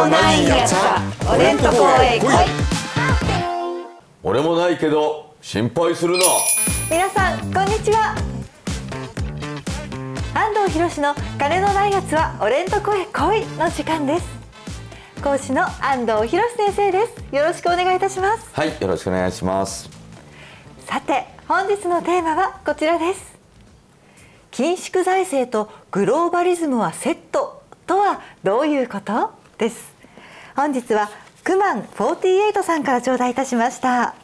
もないやつは俺んとこへ来い俺もないけど心配するな皆さんこんにちは安藤博の金のないやつは俺んとこへ来いの時間です講師の安藤博先生ですよろしくお願いいたしますはいよろしくお願いしますさて本日のテーマはこちらです緊縮財政とグローバリズムはセットとはどういうことです本日はクマン48さんから頂戴いたしました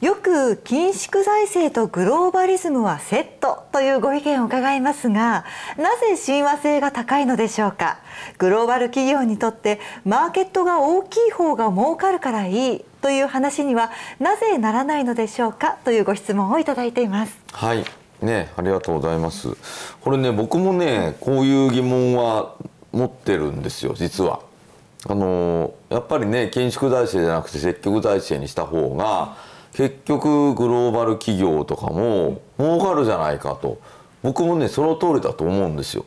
よく緊縮財政とグローバリズムはセットというご意見を伺いますがなぜ親和性が高いのでしょうかグローバル企業にとってマーケットが大きい方が儲かるからいいという話にはなぜならないのでしょうかというご質問をいただいています。はいね、ありがとうございます。これね、僕もね、こういう疑問は持ってるんですよ実は。あのやっぱりね建築財政じゃなくて積極財政にした方が結局グローバル企業とかも儲かるじゃないかと僕もねその通りだと思うんですよ。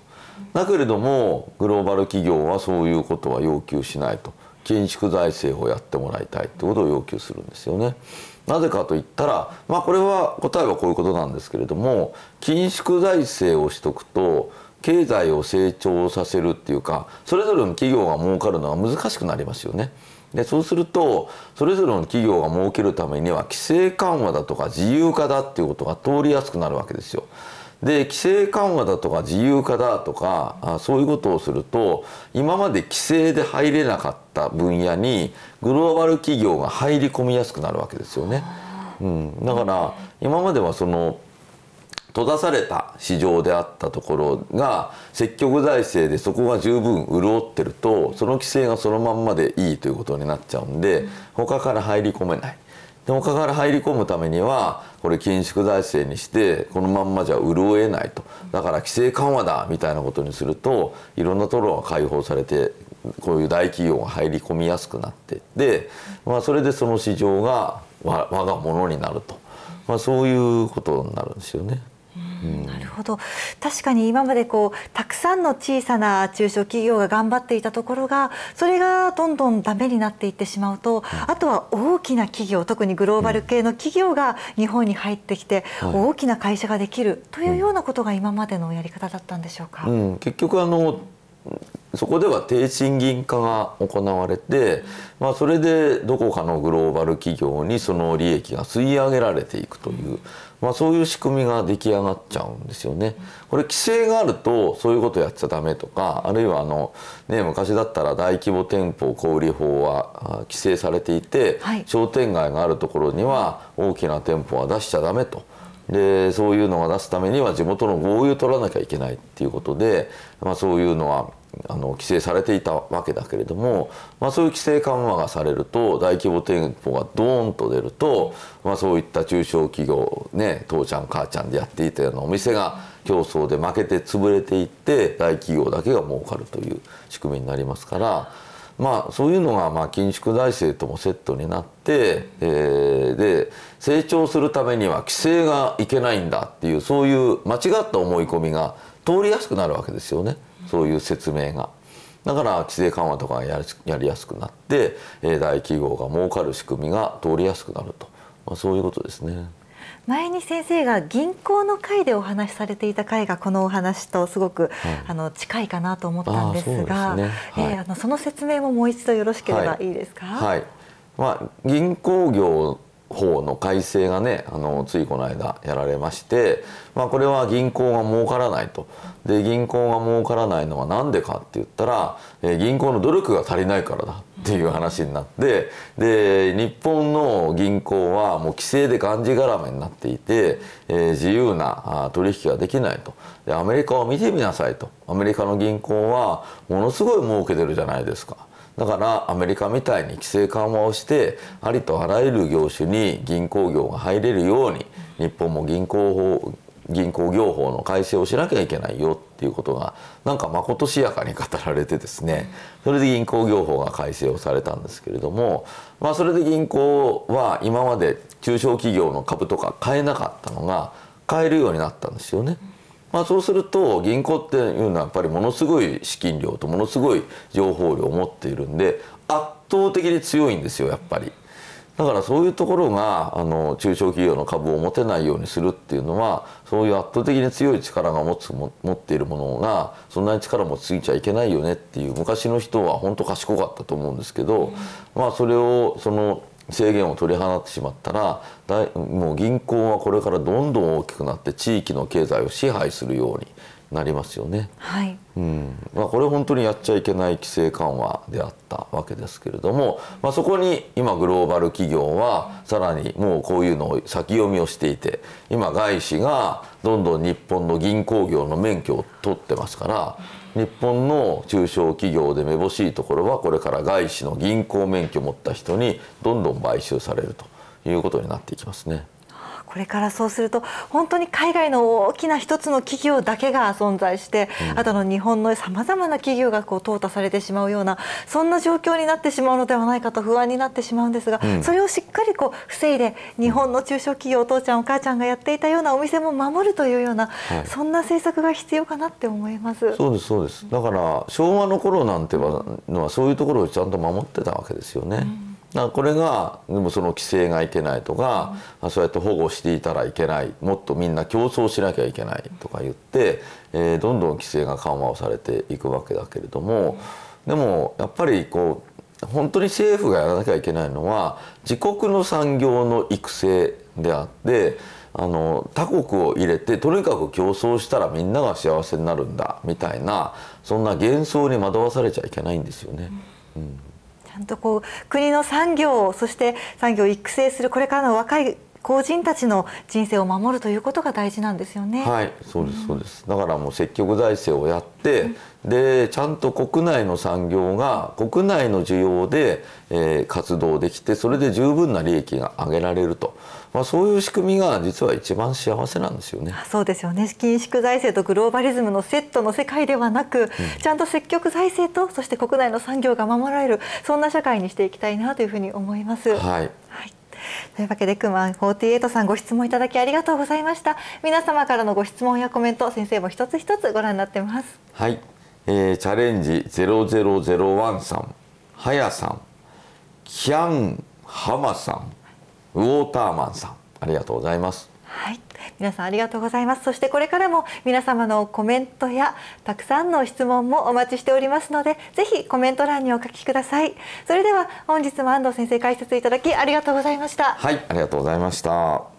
だけれどもグローバル企業はそういうことは要求しないと建築財政をやってもらいたいってことを要求するんですよね。なぜかと言ったら、まあ、これは答えはこういうことなんですけれども緊縮財政をしとくと経済を成長させるっていうかそれぞれの企業が儲かるのは難しくなりますよね。でそうするとそれぞれの企業が儲けるためには規制緩和だとか自由化だっていうことが通りやすくなるわけですよ。で規制緩和だとか自由化だとかあそういうことをすると今まで規制で入れなかった分野にグローバル企業が入り込みやすくなるわけですよね。うん、だから今まではその閉ざされた市場であったところが積極財政でそこが十分潤ってるとその規制がそのまんまでいいということになっちゃうんで他から入り込めない。で他から入り込むためにはこれ緊縮財政にしてこのまんまじゃ潤えないとだから規制緩和だみたいなことにするといろんなところが解放されてこういう大企業が入り込みやすくなってで、まあ、それでその市場が我がものになると、まあ、そういうことになるんですよね。なるほど確かに今までこうたくさんの小さな中小企業が頑張っていたところがそれがどんどんダメになっていってしまうと、あとは大きな企業特にグローバル系の企業が日本に入ってきて、大きな会社ができるというようなことが今までのやり方だったんでしょうか、うん、結局あのそこでは低賃金化が行われて、まあ、それでどこかのグローバル企業にその利益が吸い上げられていくというまあ、そういう仕組みが出来上がっちゃうんですよね。これ規制があるとそういうことやっちゃダメとかあるいはあの、ね、昔だったら大規模店舗小売法は規制されていて、はい、商店街があるところには大きな店舗は出しちゃダメと。でそういうのが出すためには地元の合意を取らなきゃいけないっていうことで、まあ、そういうのはあの規制されていたわけだけれども、まあ、そういう規制緩和がされると大規模店舗がドーンと出ると、まあ、そういった中小企業ね父ちゃん母ちゃんでやっていたようなお店が競争で負けて潰れていって大企業だけが儲かるという仕組みになりますから。まあ、そういうのがまあ緊縮財政ともセットになって、えー、で成長するためには規制がいけないんだっていうそういう間違った思い込みが通りやすくなるわけですよねそういう説明が。だから規制緩和とかがやりやすくなって、え大企業が儲かる仕組みが通りやすくなると、まあ、そういうことですね。前に先生が銀行の会でお話しされていた会がこのお話とすごく、あの近いかなと思ったんですがそえあのその説明ももう一度よろしければいいですか、はいまあ、銀行業法の改正がねあのついこの間やられまして、まあ、これは銀行が儲からないとで銀行が儲からないのは何でかって言ったら、えー、銀行の努力が足りないからだっていう話になってで日本の銀行はもう規制でがんじがらめになっていて、えー、自由な取引ができないとでアメリカを見てみなさいとアメリカの銀行はものすごい儲けてるじゃないですか。だからアメリカみたいに規制緩和をしてありとあらゆる業種に銀行業が入れるように日本も銀行法銀行業法の改正をしなきゃいけないよっていうことがなんかまことしやかに語られてですねそれで銀行業法が改正をされたんですけれども、まあ、それで銀行は今まで中小企業の株とか買えなかったのが買えるようになったんですよね。まあ、そうすると銀行っていうのはやっぱりものすごい資金量とものすごい情報量を持っているんで圧倒的に強いんですよやっぱり。だからそういうところがあの中小企業の株を持てないようにするっていうのはそういう圧倒的に強い力が持つ持っているものがそんなに力持ちすぎちゃいけないよねっていう昔の人は本当賢かったと思うんですけど、まあそれをその制限を取り払ってしまったらもう銀行はこれからどんどん大きくなって地域の経済を支配するようになりますよね、はいうんまあ、これ本当にやっちゃいけない規制緩和であったわけですけれども、まあ、そこに今グローバル企業はさらにもうこういうのを先読みをしていて今外資がどんどん日本の銀行業の免許を取ってますから日本の中小企業でめぼしいところはこれから外資の銀行免許を持った人にどんどん買収されるということになっていきますね。これからそうすると本当に海外の大きな一つの企業だけが存在して、うん、あとの日本のさまざまな企業がこう淘汰されてしまうようなそんな状況になってしまうのではないかと不安になってしまうんですが、うん、それをしっかりこう防いで日本の中小企業お父ちゃんお母ちゃんがやっていたようなお店も守るというような、はい、そんな政策が必要かなって思います。そうですそうですだから昭和の頃なんてのはそういうところをちゃんと守ってたわけですよね。うんだこれがでもその規制がいけないとか、うん、そうやって保護していたらいけないもっとみんな競争しなきゃいけないとか言って、えー、どんどん規制が緩和をされていくわけだけれども、でもやっぱりこう本当に政府がやらなきゃいけないのは自国の産業の育成であってあの他国を入れてとにかく競争したらみんなが幸せになるんだみたいなそんな幻想に惑わされちゃいけないんですよね。うんゃんとこう国の産業そして産業を育成するこれからの若い個人たちの人生を守るということが大事なんですよね。はい、そうですそうです。だからもう積極財政をやって、うん、でちゃんと国内の産業が国内の需要で、えー、活動できて、それで十分な利益が上げられると。まあ、そういう仕組みが実は一番幸せなんですよね。そうですよね緊縮財政とグローバリズムのセットの世界ではなく、うん、ちゃんと積極財政とそして国内の産業が守られるそんな社会にしていきたいなというふうに思います。はい、というわけでくまん48さんご質問いただきありがとうございました皆様からのご質問やコメント先生も一つ一つご覧になってますはい、えー、チャレンジ0001さんはやさんキャンハマさんウォーターマンさんありがとうございますはい皆さんありがとうございますそしてこれからも皆様のコメントやたくさんの質問もお待ちしておりますのでぜひコメント欄にお書きくださいそれでは本日も安藤先生解説いただきありがとうございましたはいありがとうございました